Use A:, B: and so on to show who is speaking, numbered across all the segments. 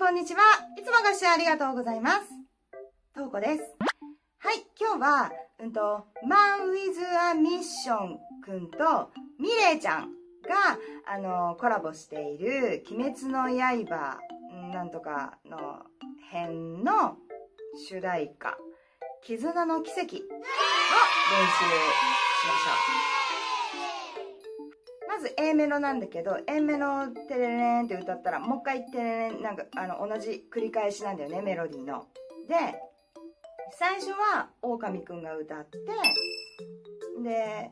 A: こんにちは。いつもご視聴ありがとうございます。とうこです。はい、今日は、うんと、マンウィズアミッションくんとミレイちゃんが、あの、コラボしている、鬼滅の刃、なんとかの編の主題歌、絆の奇跡を練習しましょう。ず A メロなんだけど A メロ「テレレン」って歌ったらもう一回「テレレン」なんかあの同じ繰り返しなんだよねメロディーの。で最初はオオカミくんが歌ってで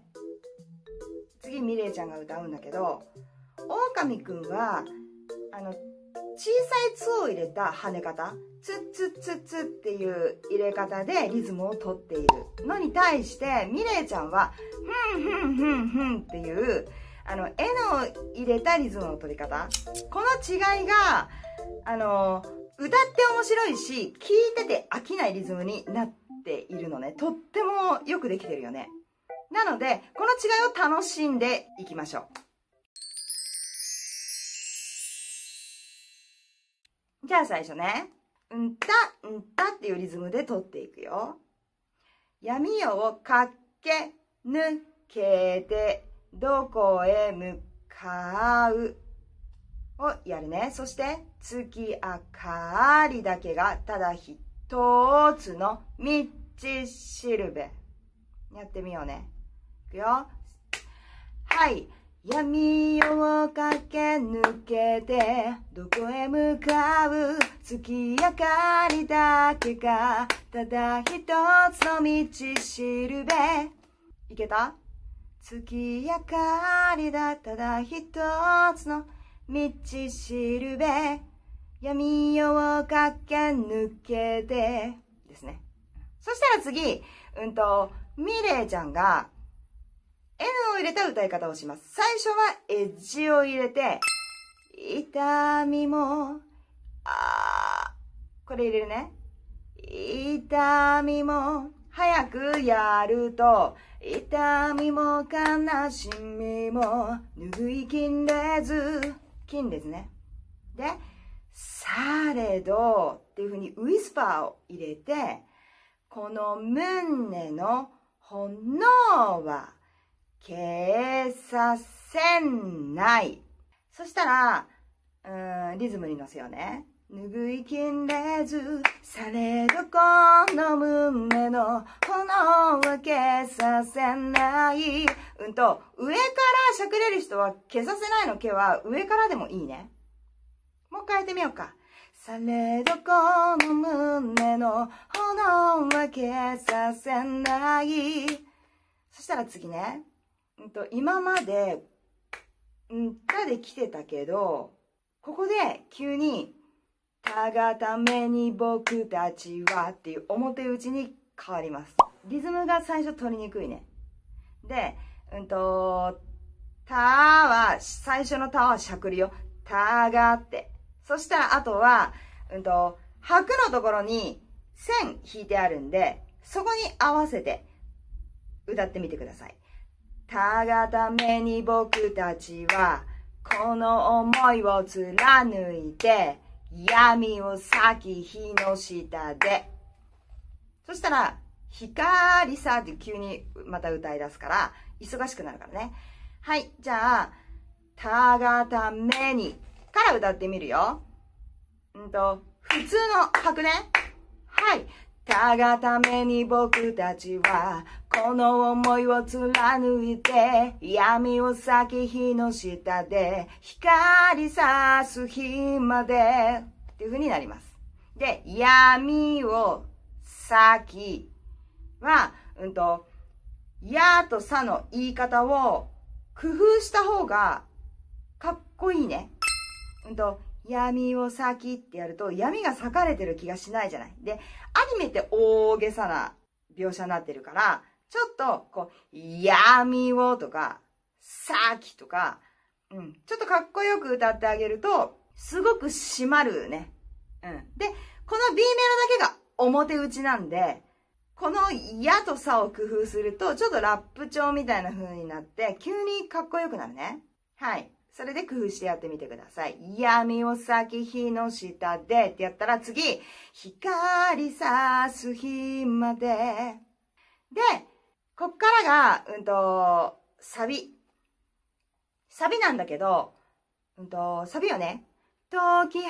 A: 次ミレイちゃんが歌うんだけどオオカミくんはあの小さい「つ」を入れた跳ね方「つっつっつっつ」っていう入れ方でリズムをとっているのに対してミレイちゃんは「ふんふんふんふん」っていうあの、絵の入れたリズムの取り方。この違いが、あの、歌って面白いし、聴いてて飽きないリズムになっているのね。とってもよくできてるよね。なので、この違いを楽しんでいきましょう。じゃあ最初ね。うんた、うんたっていうリズムで取っていくよ。闇夜をかけ、抜けてどこへ向かうをやるね。そして、月明かりだけがただ一つの道しるべ。やってみようね。いくよ。はい。闇を駆け抜けてどこへ向かう月明かりだけがただ一つの道しるべいけた月明かりだただ一つの道しるべ闇夜を駆け抜けてですね。そしたら次、うんと、ミレイちゃんが N を入れた歌い方をします。最初はエッジを入れて、痛みも、ああ。これ入れるね。痛みも、早くやると痛みも悲しみも拭いきれず、金ですね。で、されどっていうふうにウィスパーを入れて、この胸の炎は消えさせない。そしたら、うん、リズムに乗せようね。拭いきれず、されどこの胸の炎は消させない。うんと、上からしゃくれる人は消させないの毛は上からでもいいね。もう変えやってみようか。されどこの胸の炎は消させない。そしたら次ね。うんと、今まで、うんたで来てたけど、ここで急にたがために僕たちはっていう表打ちに変わります。リズムが最初取りにくいね。で、うんと、たは、最初のたはしゃくりよ。たがって。そしたら、あとは、うんと、白のところに線引いてあるんで、そこに合わせて歌ってみてください。たがために僕たちは、この思いを貫いて、闇を咲き火の下で。そしたら、光さって急にまた歌い出すから、忙しくなるからね。はい、じゃあ、たがためにから歌ってみるよ。んと、普通の拍ね。はい。たがために僕たちはこの思いを貫いて闇を裂き火の下で光さす日までっていう風になります。で、闇を裂きは、うんと、やとさの言い方を工夫した方がかっこいいね。うんと、闇を裂きってやると闇が裂かれてる気がしないじゃない。で、アニメって大げさな描写になってるから、ちょっと、こう、闇をとか、さーきとか、うん、ちょっとかっこよく歌ってあげると、すごく締まるね。うん。で、この B メロだけが表打ちなんで、このやとさを工夫すると、ちょっとラップ調みたいな風になって、急にかっこよくなるね。はい。それで工夫してやってみてください。闇を先き日の下でってやったら次、光さす日まで。で、こっからが、うんと、サビ。サビなんだけど、うんと、サビよね。解き放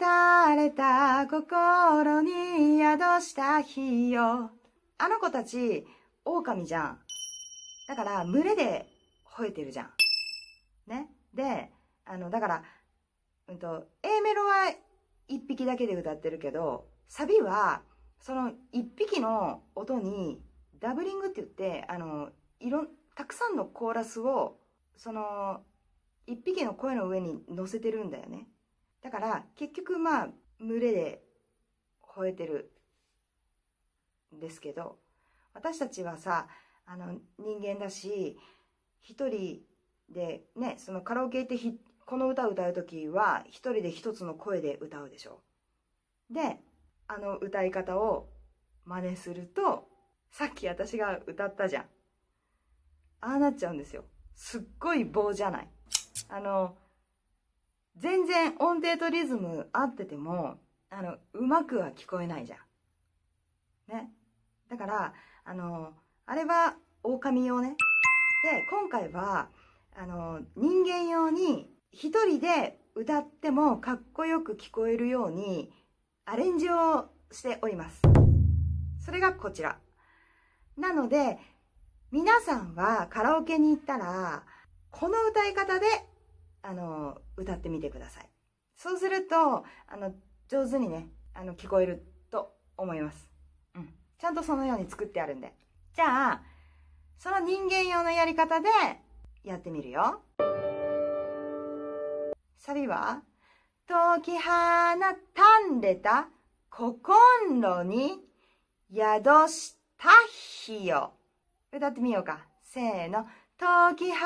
A: たれた心に宿した日よ。あの子たち、狼じゃん。だから、群れで吠えてるじゃん。ね。で、あの、だから、うんと、A メロは一匹だけで歌ってるけど、サビは、その一匹の音にダブリングって言ってあのいろたくさんのコーラスをその1匹の声の上に乗せてるんだよねだから結局まあ群れで吠えてるんですけど私たちはさあの人間だし1人でねそのカラオケ行ってこの歌を歌う時は1人で1つの声で歌うでしょであの歌い方を真似するとさっき私が歌ったじゃん。ああなっちゃうんですよ。すっごい棒じゃない。あの、全然音程とリズム合ってても、あの、うまくは聞こえないじゃん。ね。だから、あの、あれは狼用ね。で、今回は、あの、人間用に一人で歌ってもかっこよく聞こえるようにアレンジをしております。それがこちら。なので、皆さんはカラオケに行ったら、この歌い方で、あの、歌ってみてください。そうすると、あの、上手にね、あの、聞こえると思います。うん。ちゃんとそのように作ってあるんで。じゃあ、その人間用のやり方で、やってみるよ。サビは、解き放たんでた心に宿してたひよ。歌ってみようか。せーの。解き放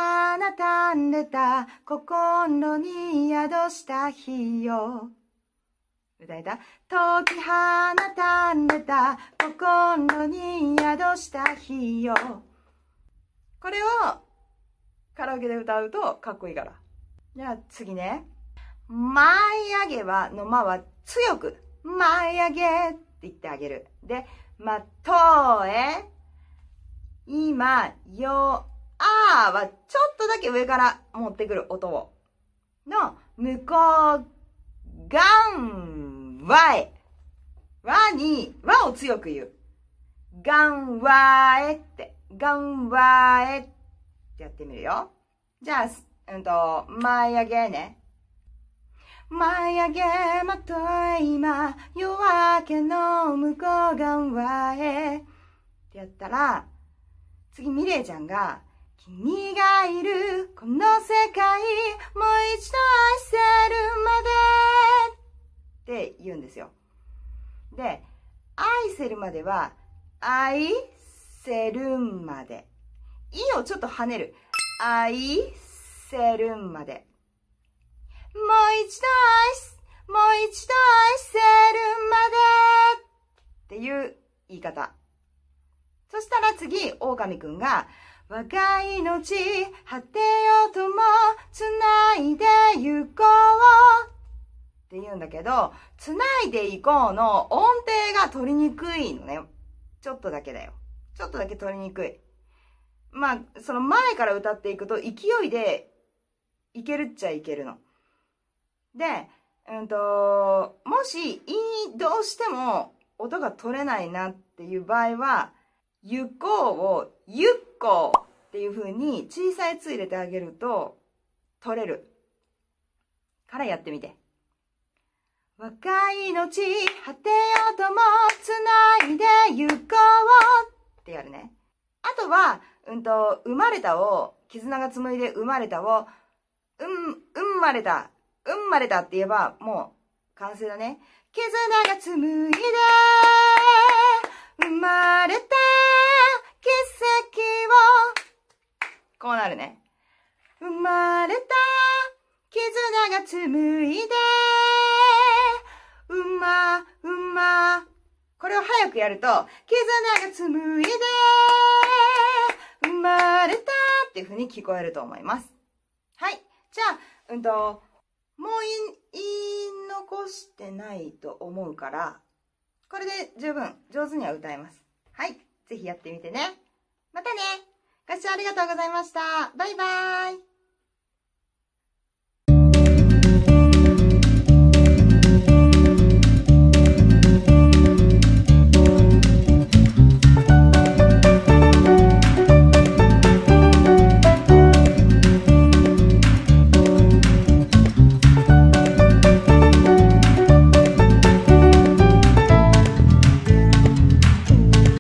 A: たんでた心に宿したひよ。歌えた解き放たんでた心に宿したひよ。これをカラオケで歌うとかっこいいから。じゃあ次ね。舞い上げはの間は強く、舞い上げって言ってあげる。で、まとえ、今、よ、あーは、ちょっとだけ上から持ってくる音を。の、向こう、がん、わえ。わに、わを強く言う。がんわえって、がんわえってやってみるよ。じゃあ、うんと、前上げね。舞い上げまと今夜明けの向こう側へってやったら次ミレイちゃんが君がいるこの世界もう一度愛せるまでって言うんですよで愛せるまでは愛せるまで「い」をちょっと跳ねる愛せるまでもう一度愛、もう一度愛せるまでっていう言い方。そしたら次、狼くんが、我が命、果てようとも、繋いで行こう。って言うんだけど、繋いでいこうの音程が取りにくいのね。ちょっとだけだよ。ちょっとだけ取りにくい。まあ、その前から歌っていくと勢いでいけるっちゃいけるの。で、うんと、もし、い、どうしても音が取れないなっていう場合は、ゆこうをゆっこうっていう風に小さいつ入れてあげると取れる。からやってみて。若い命、果てよともつないでゆこうってやるね。あとは、うんと、生まれたを、絆が紡いで生まれたを、うん、生まれた生まれたって言えば、もう、完成だね。絆が紡いで、生まれた、奇跡を。こうなるね。生まれた、絆が紡いで、うま、うま。これを早くやると、絆が紡いで、生まれたっていう風に聞こえると思います。はい。じゃあ、うんと、もう言い残してないと思うから、これで十分上手には歌えます。はい。ぜひやってみてね。またねご視聴ありがとうございました。バイバーイ